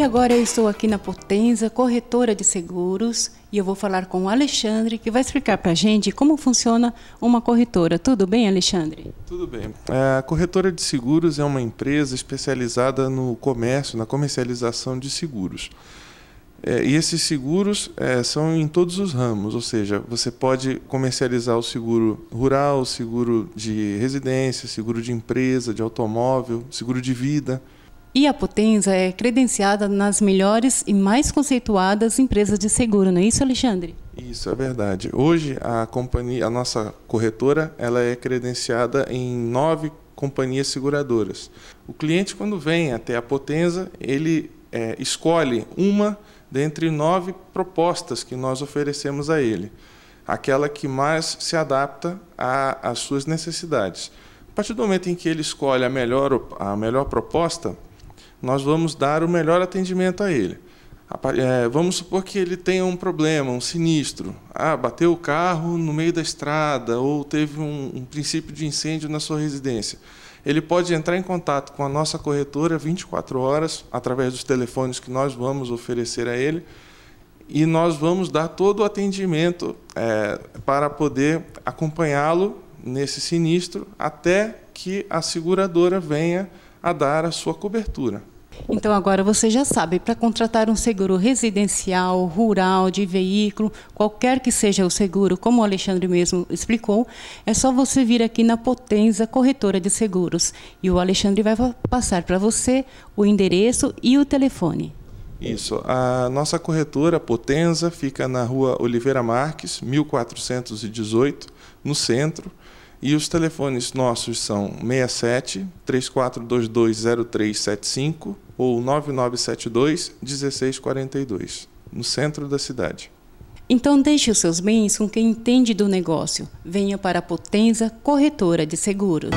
E agora eu estou aqui na Potenza, corretora de seguros, e eu vou falar com o Alexandre, que vai explicar para a gente como funciona uma corretora. Tudo bem, Alexandre? Tudo bem. É, a corretora de seguros é uma empresa especializada no comércio, na comercialização de seguros. É, e esses seguros é, são em todos os ramos, ou seja, você pode comercializar o seguro rural, o seguro de residência, seguro de empresa, de automóvel, seguro de vida. E a Potenza é credenciada nas melhores e mais conceituadas empresas de seguro, não é isso, Alexandre? Isso é verdade. Hoje a companhia, a nossa corretora, ela é credenciada em nove companhias seguradoras. O cliente, quando vem até a Potenza, ele é, escolhe uma dentre nove propostas que nós oferecemos a ele, aquela que mais se adapta às suas necessidades. A partir do momento em que ele escolhe a melhor, a melhor proposta, nós vamos dar o melhor atendimento a ele. É, vamos supor que ele tenha um problema, um sinistro. Ah, bateu o carro no meio da estrada ou teve um, um princípio de incêndio na sua residência. Ele pode entrar em contato com a nossa corretora 24 horas, através dos telefones que nós vamos oferecer a ele, e nós vamos dar todo o atendimento é, para poder acompanhá-lo nesse sinistro até que a seguradora venha a dar a sua cobertura. Então agora você já sabe, para contratar um seguro residencial, rural, de veículo, qualquer que seja o seguro, como o Alexandre mesmo explicou, é só você vir aqui na Potenza Corretora de Seguros e o Alexandre vai passar para você o endereço e o telefone. Isso, a nossa corretora Potenza fica na rua Oliveira Marques, 1418, no centro. E os telefones nossos são 67 3422 0375 ou 9972 1642, no centro da cidade. Então deixe os seus bens com quem entende do negócio. Venha para a Potenza Corretora de Seguros.